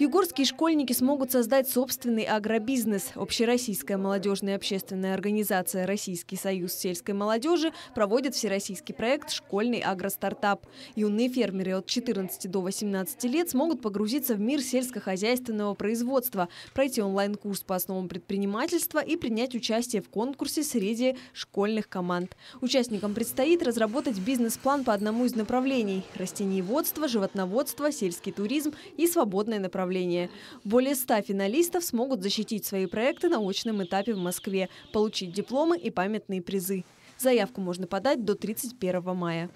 Югорские школьники смогут создать собственный агробизнес. Общероссийская молодежная общественная организация «Российский союз сельской молодежи» проводит всероссийский проект «Школьный агростартап». Юные фермеры от 14 до 18 лет смогут погрузиться в мир сельскохозяйственного производства, пройти онлайн-курс по основам предпринимательства и принять участие в конкурсе среди школьных команд. Участникам предстоит разработать бизнес-план по одному из направлений – растениеводство, животноводство, сельский туризм и свободное направление направление. Более ста финалистов смогут защитить свои проекты на очном этапе в Москве, получить дипломы и памятные призы. Заявку можно подать до 31 мая.